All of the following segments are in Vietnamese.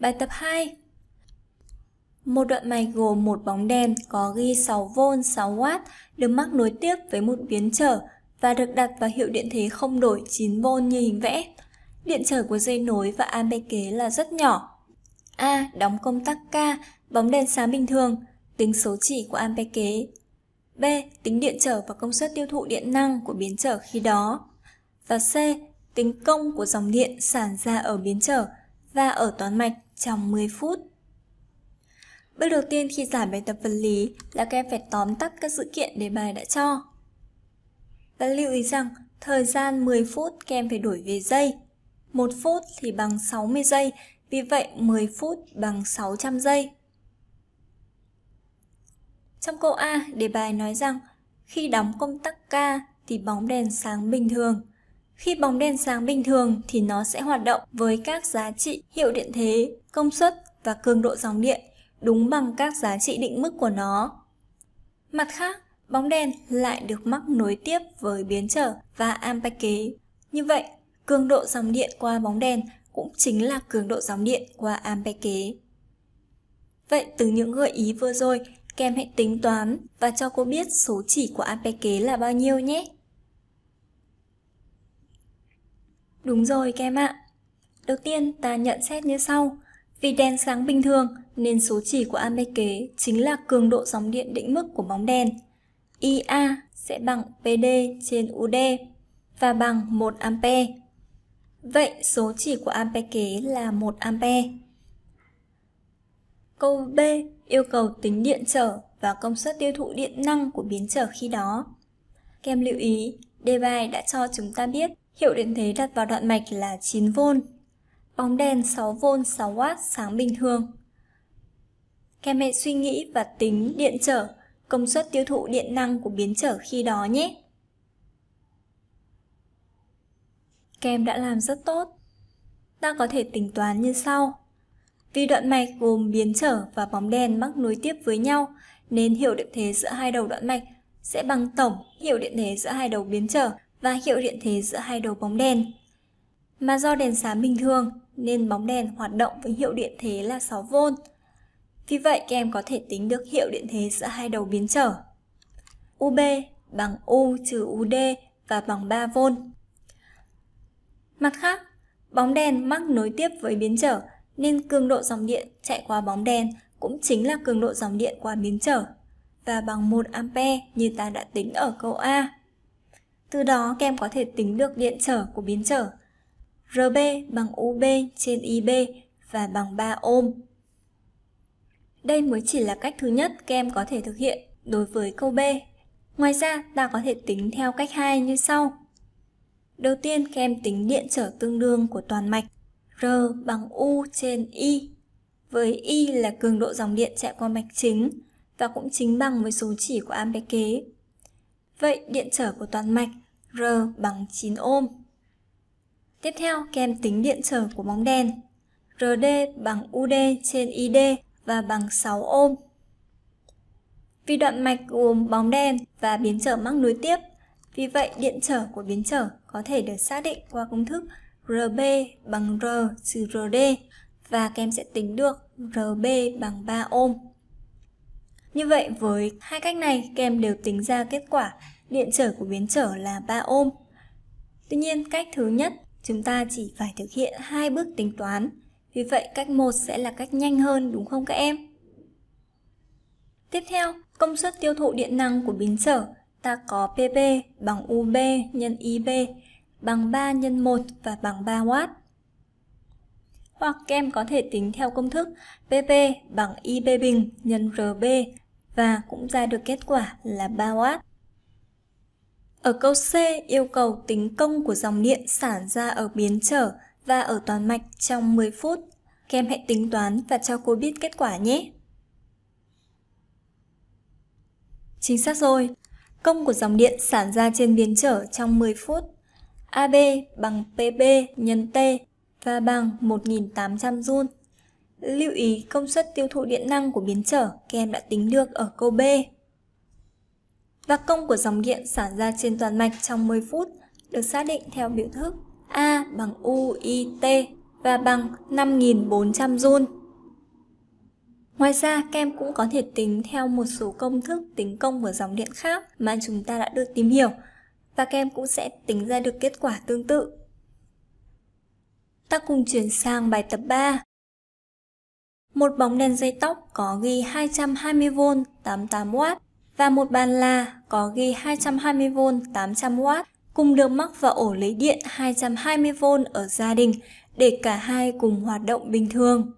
Bài tập 2 Một đoạn mạch gồm một bóng đèn có ghi 6V 6W được mắc nối tiếp với một biến trở và được đặt vào hiệu điện thế không đổi 9V như hình vẽ. Điện trở của dây nối và A kế là rất nhỏ. A đóng công tắc K, bóng đèn sáng bình thường, tính số chỉ của ampe kế. B. Tính điện trở và công suất tiêu thụ điện năng của biến trở khi đó. Và C. Tính công của dòng điện sản ra ở biến trở và ở toán mạch trong 10 phút. Bước đầu tiên khi giải bài tập vật lý là các em phải tóm tắt các sự kiện đề bài đã cho. Và lưu ý rằng thời gian 10 phút các em phải đổi về giây. 1 phút thì bằng 60 giây, vì vậy 10 phút bằng 600 giây. Trong câu A, đề bài nói rằng khi đóng công tắc K thì bóng đèn sáng bình thường. Khi bóng đèn sáng bình thường thì nó sẽ hoạt động với các giá trị hiệu điện thế, công suất và cường độ dòng điện đúng bằng các giá trị định mức của nó. Mặt khác, bóng đèn lại được mắc nối tiếp với biến trở và ampe kế. Như vậy, cường độ dòng điện qua bóng đèn cũng chính là cường độ dòng điện qua ampe kế. Vậy từ những gợi ý vừa rồi, các hãy tính toán và cho cô biết số chỉ của ampe kế là bao nhiêu nhé. Đúng rồi kem ạ. Đầu tiên ta nhận xét như sau. Vì đèn sáng bình thường nên số chỉ của ampe kế chính là cường độ sóng điện định mức của bóng đèn. IA sẽ bằng PD trên UD và bằng 1 ampe. Vậy số chỉ của ampe kế là 1 ampe. Câu B yêu cầu tính điện trở và công suất tiêu thụ điện năng của biến trở khi đó. Kem lưu ý, đề bài đã cho chúng ta biết Hiệu điện thế đặt vào đoạn mạch là 9V. Bóng đèn 6V 6W sáng bình thường. Các mẹ suy nghĩ và tính điện trở, công suất tiêu thụ điện năng của biến trở khi đó nhé. Kem đã làm rất tốt. Ta có thể tính toán như sau. Vì đoạn mạch gồm biến trở và bóng đèn mắc nối tiếp với nhau, nên hiệu điện thế giữa hai đầu đoạn mạch sẽ bằng tổng hiệu điện thế giữa hai đầu biến trở và hiệu điện thế giữa hai đầu bóng đèn. Mà do đèn sáng bình thường nên bóng đèn hoạt động với hiệu điện thế là 6V. Vì vậy các em có thể tính được hiệu điện thế giữa hai đầu biến trở. UB bằng U trừ UD và bằng 3V. Mặt khác, bóng đèn mắc nối tiếp với biến trở nên cường độ dòng điện chạy qua bóng đèn cũng chính là cường độ dòng điện qua biến trở và bằng 1 A như ta đã tính ở câu A. Từ đó các em có thể tính được điện trở của biến trở RB bằng UB trên IB và bằng 3 ôm. Đây mới chỉ là cách thứ nhất các em có thể thực hiện đối với câu B. Ngoài ra, ta có thể tính theo cách hai như sau. Đầu tiên, các em tính điện trở tương đương của toàn mạch R bằng U trên I với I là cường độ dòng điện chạy qua mạch chính và cũng chính bằng với số chỉ của ampe kế Vậy điện trở của toàn mạch R bằng 9 ôm. Tiếp theo, các tính điện trở của bóng đèn. RD bằng UD trên ID và bằng 6 ôm. Vì đoạn mạch gồm bóng đèn và biến trở mắc nối tiếp, vì vậy điện trở của biến trở có thể được xác định qua công thức RB bằng R trừ RD và các sẽ tính được RB bằng 3 ôm. Như vậy với hai cách này các em đều tính ra kết quả điện trở của biến trở là 3 ohm. Tuy nhiên cách thứ nhất chúng ta chỉ phải thực hiện hai bước tính toán. Vì vậy cách 1 sẽ là cách nhanh hơn đúng không các em? Tiếp theo, công suất tiêu thụ điện năng của biến trở ta có PP bằng UB nhân IB bằng 3 nhân 1 và bằng 3W. Hoặc các em có thể tính theo công thức PP bằng IB bình nhân RB và cũng ra được kết quả là 3W. Ở câu C yêu cầu tính công của dòng điện sản ra ở biến trở và ở toàn mạch trong 10 phút. Các em hãy tính toán và cho cô biết kết quả nhé. Chính xác rồi. Công của dòng điện sản ra trên biến trở trong 10 phút AB bằng PB nhân T và bằng 1.800 Joule. Lưu ý công suất tiêu thụ điện năng của biến trở các em đã tính được ở câu B. Và công của dòng điện xả ra trên toàn mạch trong 10 phút được xác định theo biểu thức A bằng UIT và bằng 5400 J. Ngoài ra, các em cũng có thể tính theo một số công thức tính công của dòng điện khác mà chúng ta đã được tìm hiểu và các em cũng sẽ tính ra được kết quả tương tự. Ta cùng chuyển sang bài tập 3 một bóng đèn dây tóc có ghi 220V 88W và một bàn là có ghi 220V 800W cùng được mắc vào ổ lấy điện 220V ở gia đình để cả hai cùng hoạt động bình thường.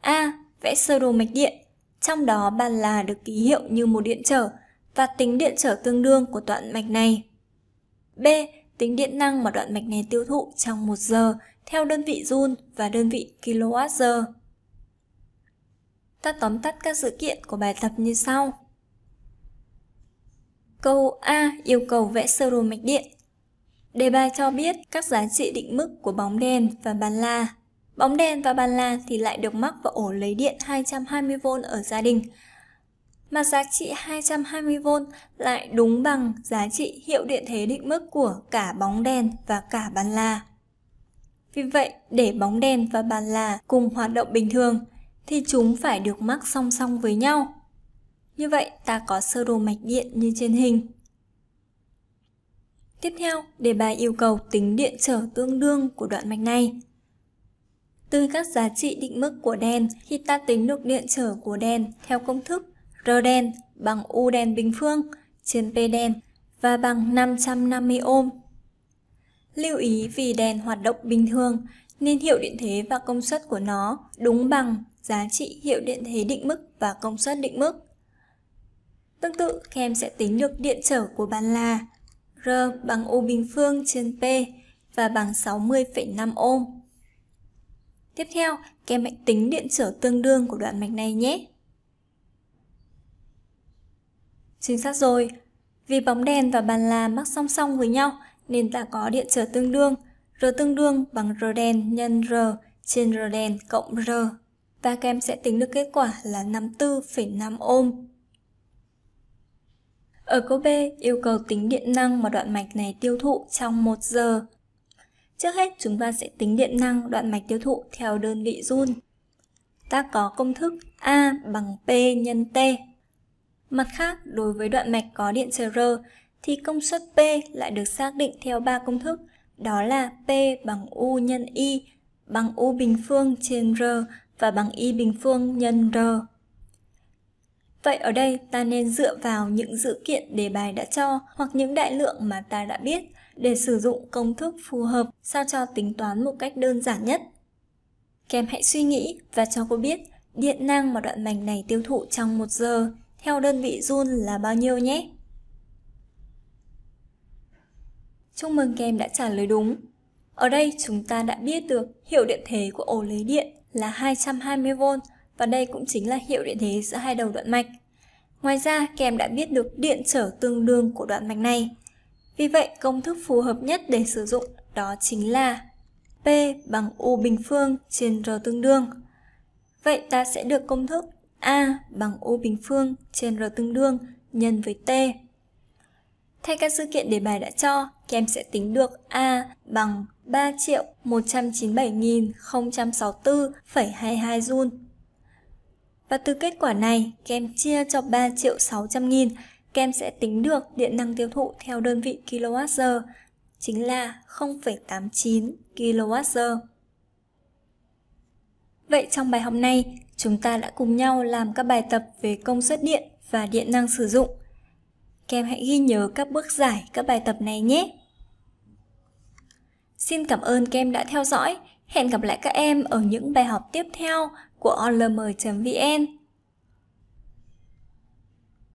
A. vẽ sơ đồ mạch điện, trong đó bàn là được ký hiệu như một điện trở và tính điện trở tương đương của đoạn mạch này. B. Tính điện năng mà đoạn mạch này tiêu thụ trong 1 giờ theo đơn vị joule và đơn vị kWh. Ta tóm tắt các sự kiện của bài tập như sau. Câu A yêu cầu vẽ sơ đồ mạch điện. Đề bài cho biết các giá trị định mức của bóng đèn và bàn la. Bóng đèn và bàn la thì lại được mắc vào ổ lấy điện 220V ở gia đình. Mà giá trị 220V lại đúng bằng giá trị hiệu điện thế định mức của cả bóng đèn và cả bàn la. Vì vậy, để bóng đèn và bàn là cùng hoạt động bình thường thì chúng phải được mắc song song với nhau. Như vậy ta có sơ đồ mạch điện như trên hình. Tiếp theo, đề bài yêu cầu tính điện trở tương đương của đoạn mạch này. Từ các giá trị định mức của đèn, khi ta tính được điện trở của đèn theo công thức R đèn bằng U đèn bình phương trên P đèn và bằng 550 ôm. Lưu ý vì đèn hoạt động bình thường nên hiệu điện thế và công suất của nó đúng bằng giá trị hiệu điện thế định mức và công suất định mức. Tương tự, các sẽ tính được điện trở của bàn là R bằng U bình phương trên P và bằng 60,5 ohm. Tiếp theo, các hãy tính điện trở tương đương của đoạn mạch này nhé. Chính xác rồi, vì bóng đèn và bàn là mắc song song với nhau nên ta có điện trở tương đương R tương đương bằng R đen nhân R trên R đen cộng R và các em sẽ tính được kết quả là 54,5 ôm. Ở câu B, yêu cầu tính điện năng mà đoạn mạch này tiêu thụ trong 1 giờ. Trước hết, chúng ta sẽ tính điện năng đoạn mạch tiêu thụ theo đơn vị joule. Ta có công thức A bằng P nhân T. Mặt khác, đối với đoạn mạch có điện trở R, thì công suất P lại được xác định theo ba công thức – đó là P bằng U nhân Y bằng U bình phương trên R và bằng Y bình phương nhân R. Vậy ở đây ta nên dựa vào những dữ kiện đề bài đã cho hoặc những đại lượng mà ta đã biết để sử dụng công thức phù hợp sao cho tính toán một cách đơn giản nhất. Kèm hãy suy nghĩ và cho cô biết điện năng mà đoạn mạch này tiêu thụ trong một giờ theo đơn vị joule là bao nhiêu nhé. Chúc mừng các em đã trả lời đúng. Ở đây chúng ta đã biết được hiệu điện thế của ổ lấy điện là 220V và đây cũng chính là hiệu điện thế giữa hai đầu đoạn mạch. Ngoài ra, các em đã biết được điện trở tương đương của đoạn mạch này. Vì vậy, công thức phù hợp nhất để sử dụng đó chính là P bằng U bình phương trên R tương đương. Vậy ta sẽ được công thức A bằng U bình phương trên R tương đương nhân với T. Thay các sự kiện đề bài đã cho, các em sẽ tính được A bằng 3 triệu 197.064,22 J Và từ kết quả này, các em chia cho 3 triệu 600 nghìn, các em sẽ tính được điện năng tiêu thụ theo đơn vị kWh, chính là 0,89 kWh. Vậy trong bài học này, chúng ta đã cùng nhau làm các bài tập về công suất điện và điện năng sử dụng em hãy ghi nhớ các bước giải các bài tập này nhé. Xin cảm ơn các em đã theo dõi. Hẹn gặp lại các em ở những bài học tiếp theo của olm.vn.